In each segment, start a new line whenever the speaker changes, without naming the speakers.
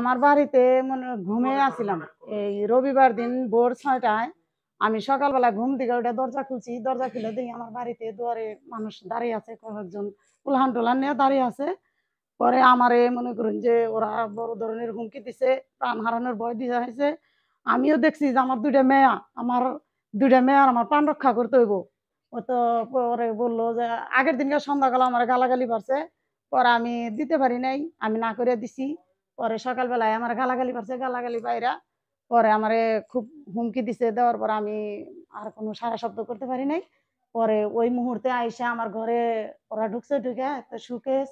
আমার বাড়িতে মনে ঘুমে আসছিলাম এই রবিবার দিন ভোর ছয়টায় আমি সকালবেলা ঘুম থেকে ওটা দরজা খুলছি দরজা খুলে দিই আমার বাড়িতে দুয়ারে মানুষ দাঁড়িয়ে আছে কয়েকজন উলহান টুলহান নিয়ে দাঁড়িয়ে আছে পরে আমারে মনে করুন যে ওরা বড় ধরনের হুমকি দিছে প্রাণ হারানোর ভয় দিয়ে হয়েছে আমিও দেখছি যে আমার দুইটা মেয়া আমার দুইটা মেয়ার আমার প্রাণ রক্ষা করতে হইব ও তো পরে বললো যে আগের দিনকে সন্ধ্যাকালে আমার গালাগালি পারছে পরে আমি দিতে পারি নাই আমি না করে দিছি পরে সকালবেলায় আমার গালাগালি পারছে গালাগালি বাইরা পরে আমারে খুব হুমকি দিছে দেওয়ার পর আমি আর কোনো সারা শব্দ করতে পারি নাই পরে ওই মুহূর্তে আইসে আমার ঘরে ওরা ঢুকছে ঢুকে একটা সুকেশ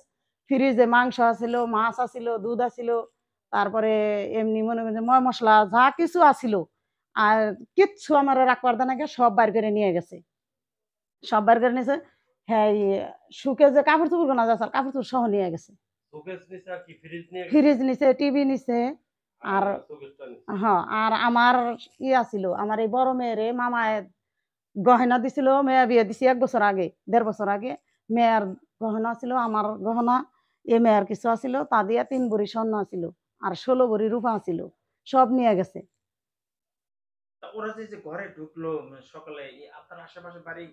ফ্রিজে মাংস আছিল মাছ আছিল দুধ আছিল তারপরে এমনি মনে করছে ময় মশলা যা কিছু আছিল আর কিচ্ছু আমার রাখবার দানাকে সব বার করে নিয়ে গেছে সব বার করে নিয়েছে হ্যাঁ যে কাপড় চুপড় গোনা যাচ্ছে কাপড় চুপড় সহ নিয়ে গেছে ফ্রিজ নিছে টিভি নিছে আর আচ্ছা, হ্যাঁ আর আমার ই আছিল আমার এই বড় মেয়েরে মামায় গহনা দিছিল মেয়ে বিয়ে দিছি এক বছর আগে দেড় বছর আগে মেয়ের গহনা ছিল আমার গহনা এ মেয়ের কিছু আছিল তা দিয়ে তিন বড়ি স্বর্ণ আছিল আর ষোলো বড়ি রূপা আছিল সব নিয়ে গেছে
ওরা যে ঘরে ঢুকলো সকালে আপনার আশেপাশে বাড়ি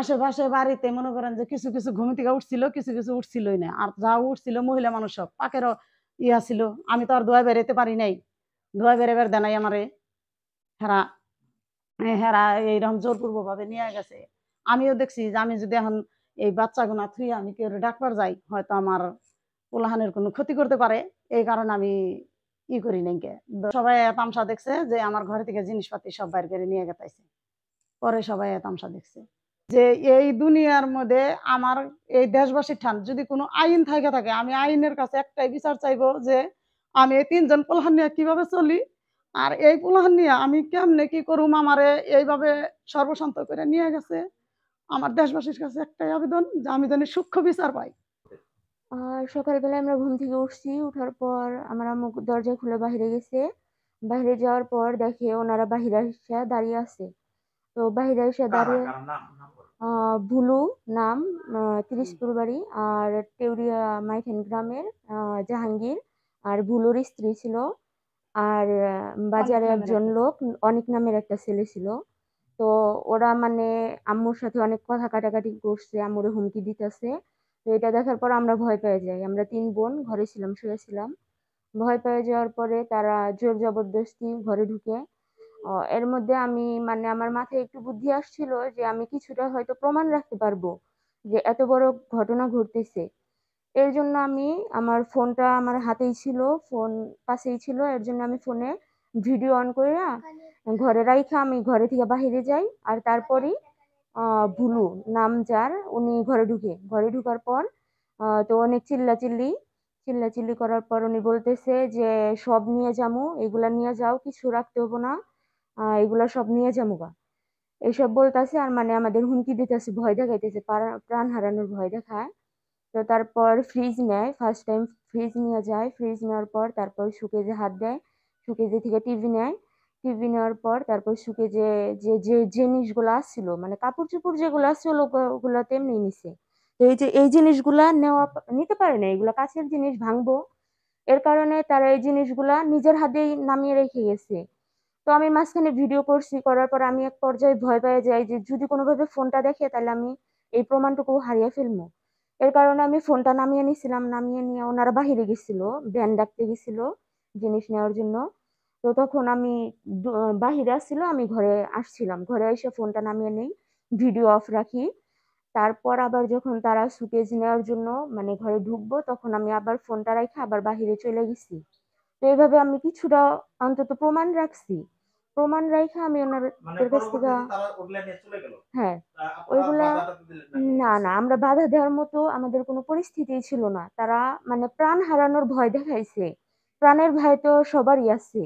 আশেপাশে বাড়িতে মনে করেন যে কিছু কিছু ঘুম থেকে উঠছিল কিছু কিছু উঠছিলই না আর যা উঠছিল মহিলা মানুষ সব পাকেরও ইয়া ছিল আমি তো আর দোয়া বেরোতে পারি নাই দোয়া বেড়ে বেড়ে দেনাই আমারে হেরা হেরা এইরকম ভাবে নিয়ে গেছে আমিও দেখছি যে আমি যদি এখন এই বাচ্চা বাচ্চাগুনা থুই আমি কেউ ডাক্তার যাই হয়তো আমার পোলাহানের কোনো ক্ষতি করতে পারে এই কারণে আমি ই করি নাই সবাই তামসা দেখছে যে আমার ঘরে থেকে জিনিসপাতি সব বাইর করে নিয়ে গেতাইছে পরে সবাই তামসা দেখছে যে এই দুনিয়ার মধ্যে আমার এই দেশবাসীর ঠান যদি কোনো আইন থাকে থাকে আমি আইনের কাছে একটাই বিচার চাইব যে আমি এই তিনজন পোলহান নিয়ে কীভাবে চলি আর এই পোলহান নিয়ে আমি কেমনে কি করুম আমারে এইভাবে সর্বশান্ত করে নিয়ে গেছে আমার দেশবাসীর কাছে একটাই আবেদন যে আমি যেন সূক্ষ্ম বিচার পাই
আর সকালবেলা আমরা ঘুম থেকে উঠছি উঠার পর আমার মুখ দরজা খুলে বাহিরে গেছে বাহিরে যাওয়ার পর দেখে ওনারা বাহিরে দাঁড়িয়ে আছে তো বাহিরে এসে দাঁড়িয়ে ভুলু নাম তিরিশ বাড়ি আর টেউরিয়া মাইথেন গ্রামের জাহাঙ্গীর আর ভুলুর স্ত্রী ছিল আর বাজারে একজন লোক অনেক নামের একটা ছেলে ছিল তো ওরা মানে আম্মুর সাথে অনেক কথা কাটাকাটি করছে আম্মুর হুমকি দিতেছে তো এটা দেখার পর আমরা ভয় পেয়ে যাই আমরা তিন বোন ঘরে ছিলাম শুয়েছিলাম ভয় পেয়ে যাওয়ার পরে তারা জোর জবরদস্তি ঘরে ঢুকে এর মধ্যে আমি মানে আমার মাথায় একটু বুদ্ধি আসছিল যে আমি কিছুটা হয়তো প্রমাণ রাখতে পারবো যে এত বড় ঘটনা ঘটতেছে এর জন্য আমি আমার ফোনটা আমার হাতেই ছিল ফোন পাশেই ছিল এর জন্য আমি ফোনে ভিডিও অন করে ঘরে রাইখা আমি ঘরে থেকে বাহিরে যাই আর তারপরেই ভুলু নাম যার উনি ঘরে ঢুকে ঘরে ঢুকার পর তো অনেক চিল্লাচিল্লি চিল্লাচিল্লি করার পর উনি বলতেছে যে সব নিয়ে যামু এগুলা নিয়ে যাও কিছু রাখতে হবো না এগুলা সব নিয়ে যামুগা এসব বলতেছে আর মানে আমাদের হুমকি দিতেছে ভয় দেখাইতেছে প্রাণ হারানোর ভয় দেখায় তো তারপর ফ্রিজ নেয় ফার্স্ট টাইম ফ্রিজ নিয়ে যায় ফ্রিজ নেওয়ার পর তারপর সুকেজে হাত দেয় সুকেজে থেকে টিভি নেয় টিভি নেওয়ার পর তারপর সুকেজে যে যে জিনিসগুলো আসছিল মানে কাপড় চোপড় যেগুলো আসছিল ওগুলো তেমনি নিছে তো এই যে এই জিনিসগুলা নেওয়া নিতে পারে না এগুলো কাছের জিনিস ভাঙবো এর কারণে তারা এই জিনিসগুলা নিজের হাতেই নামিয়ে রেখে গেছে তো আমি মাঝখানে ভিডিও করছি করার পর আমি এক পর্যায়ে ভয় পেয়ে যাই যে যদি কোনোভাবে ফোনটা দেখে তাহলে আমি এই প্রমাণটুকু হারিয়ে ফেলবো এর কারণে আমি ফোনটা নামিয়ে নিছিলাম নামিয়ে নিয়ে ওনারা বাহিরে গেছিল ভ্যান ডাকতে গেছিল জিনিস নেওয়ার জন্য তো তখন আমি বাহিরে আসছিল আমি ঘরে আসছিলাম ঘরে এসে ফোনটা নামিয়ে নিই ভিডিও অফ রাখি তারপর আবার যখন তারা সুকেজ নেওয়ার জন্য মানে ঘরে ঢুকবো তখন আমি আবার ফোনটা রাখি আবার বাহিরে চলে গেছি তো এইভাবে আমি কিছুটা অন্তত প্রমাণ রাখছি প্রমাণ রাইখা আমি ওনাদের মানে কাছ থেকে
হ্যাঁ ওইগুলা
না না আমরা বাধা দেওয়ার মতো আমাদের কোনো পরিস্থিতি ছিল না তারা মানে প্রাণ হারানোর ভয় দেখাইছে প্রাণের ভয় তো সবারই আছে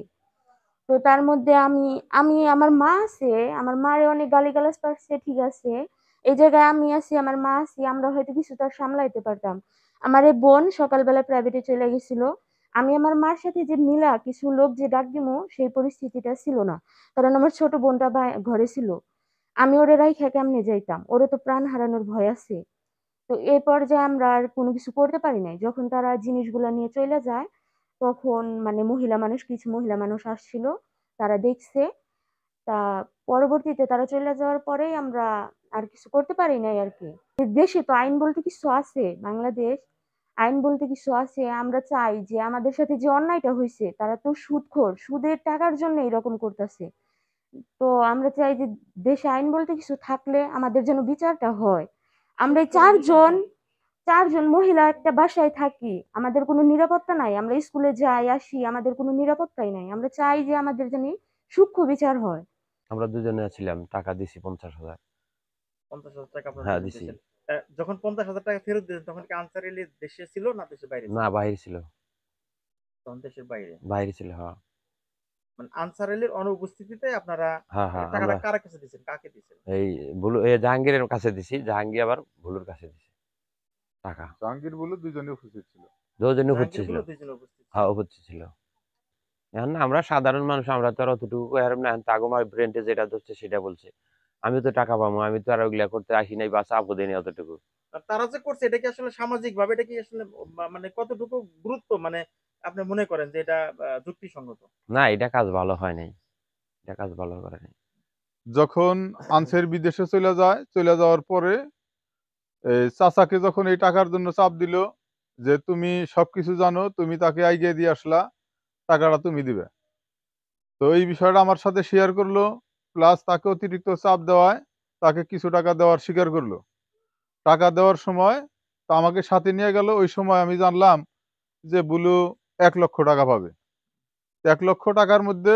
তো তার মধ্যে আমি আমি আমার মা আছে আমার মারে অনেক গালিগালাজ পারছে ঠিক আছে এই জায়গায় আমি আছি আমার মা আছি আমরা হয়তো কিছু তার সামলাইতে পারতাম আমার এই বোন সকালবেলা প্রাইভেটে চলে গেছিল আমি আমার মার সাথে যে মিলা কিছু লোক যে ডাক দিব সেই পরিস্থিতিটা ছিল না কারণ আমার ছোট বোনটা ঘরে ছিল আমি ওরে খেয়ে কেমনে যাইতাম ওরে তো প্রাণ হারানোর ভয় আছে তো এই পর্যায়ে আমরা আর কোনো কিছু করতে পারি নাই যখন তারা জিনিসগুলো নিয়ে চলে যায় তখন মানে মহিলা মানুষ কিছু মহিলা মানুষ আসছিল তারা দেখছে তা পরবর্তীতে তারা চলে যাওয়ার পরেই আমরা আর কিছু করতে পারি নাই আর কি দেশে তো আইন বলতে কিছু আছে বাংলাদেশ আইন বলতে কিছু আছে আমরা চাই যে আমাদের সাথে যে অন্যায়টা হয়েছে তারা তো সুদখোর সুদের টাকার জন্য এরকম করতেছে তো আমরা চাই যে দেশে আইন বলতে কিছু থাকলে আমাদের যেন বিচারটা হয় আমরা চারজন চারজন মহিলা একটা বাসায় থাকি আমাদের কোনো নিরাপত্তা নাই আমরা স্কুলে যাই আসি আমাদের কোনো নিরাপত্তাই নাই আমরা চাই যে আমাদের যেন সূক্ষ্ম বিচার হয়
আমরা দুজনে ছিলাম টাকা দিছি পঞ্চাশ হাজার পঞ্চাশ হাজার টাকা হ্যাঁ দিছি যখন পঞ্চাশ হাজার টাকা ফেরত দিয়েছেন তখন কি আনসার এলি দেশে ছিল না দেশের বাইরে না বাইরে ছিল তখন দেশের বাইরে বাইরে ছিল হ্যাঁ, মানে হ্যাঁ, হ্যাঁ জাহাঙ্গীর দুজনে দুজনে হ্যাঁ, আমরা সাধারণ মানুষ আমরা তো আর অতটুকু যেটা ধরছে সেটা বলছে আমি তো টাকা পাবো আমি তো আর ওইগুলা করতে আসি নাই বা চাপও দিই অতটুকু তারা যে করছে এটা কি আসলে সামাজিক ভাবে এটা কি আসলে মানে কতটুকু গুরুত্ব মানে আপনি মনে করেন যে এটা যুক্তিসঙ্গত না এটা কাজ ভালো হয় নাই এটা কাজ ভালো করে নাই যখন আনসার বিদেশে চলে যায় চলে যাওয়ার পরে চাচাকে যখন এই টাকার জন্য চাপ দিল যে তুমি সবকিছু জানো তুমি তাকে আইগিয়ে দিয়ে আসলা টাকাটা তুমি দিবে তো এই বিষয়টা আমার সাথে শেয়ার করলো প্লাস তাকে অতিরিক্ত চাপ দেওয়ায় তাকে কিছু টাকা দেওয়ার স্বীকার করলো টাকা দেওয়ার সময় তা আমাকে সাথে নিয়ে গেল ওই সময় আমি জানলাম যে বুলু এক লক্ষ টাকা পাবে এক লক্ষ টাকার মধ্যে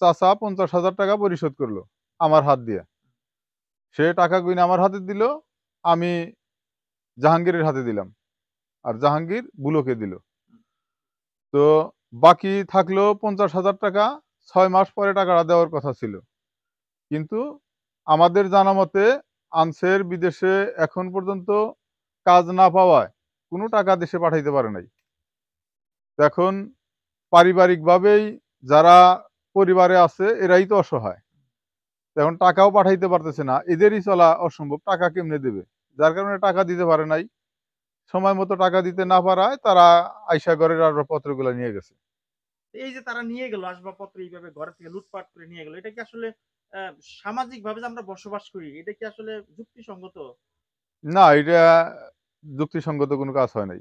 চাচা পঞ্চাশ হাজার টাকা পরিশোধ করলো আমার হাত দিয়ে সে টাকা গুনে আমার হাতে দিল আমি জাহাঙ্গীরের হাতে দিলাম আর জাহাঙ্গীর বুলোকে দিল তো বাকি থাকলো পঞ্চাশ হাজার টাকা ছয় মাস পরে টাকাটা দেওয়ার কথা ছিল কিন্তু আমাদের জানা মতে আনসের বিদেশে এখন পর্যন্ত কাজ না পাওয়ায় কোনো টাকা দেশে পাঠাইতে পারে নাই এখন পারিবারিকভাবেই যারা পরিবারে আছে এরাই তো অসহায় এখন টাকাও পাঠাইতে পারতেছে না এদেরই চলা অসম্ভব টাকা কেমনে দেবে যার কারণে টাকা দিতে পারে নাই সময় মতো টাকা দিতে না পারায় তারা আইসা ঘরের পত্রগুলো নিয়ে গেছে এই যে তারা নিয়ে গেল আসবাবপত্র এইভাবে ঘর থেকে লুটপাট করে নিয়ে গেল এটা কি আসলে সামাজিকভাবে যে আমরা বসবাস করি এটা কি আসলে যুক্তিসঙ্গত না এটা যুক্তিসঙ্গত কোনো কাজ হয় নাই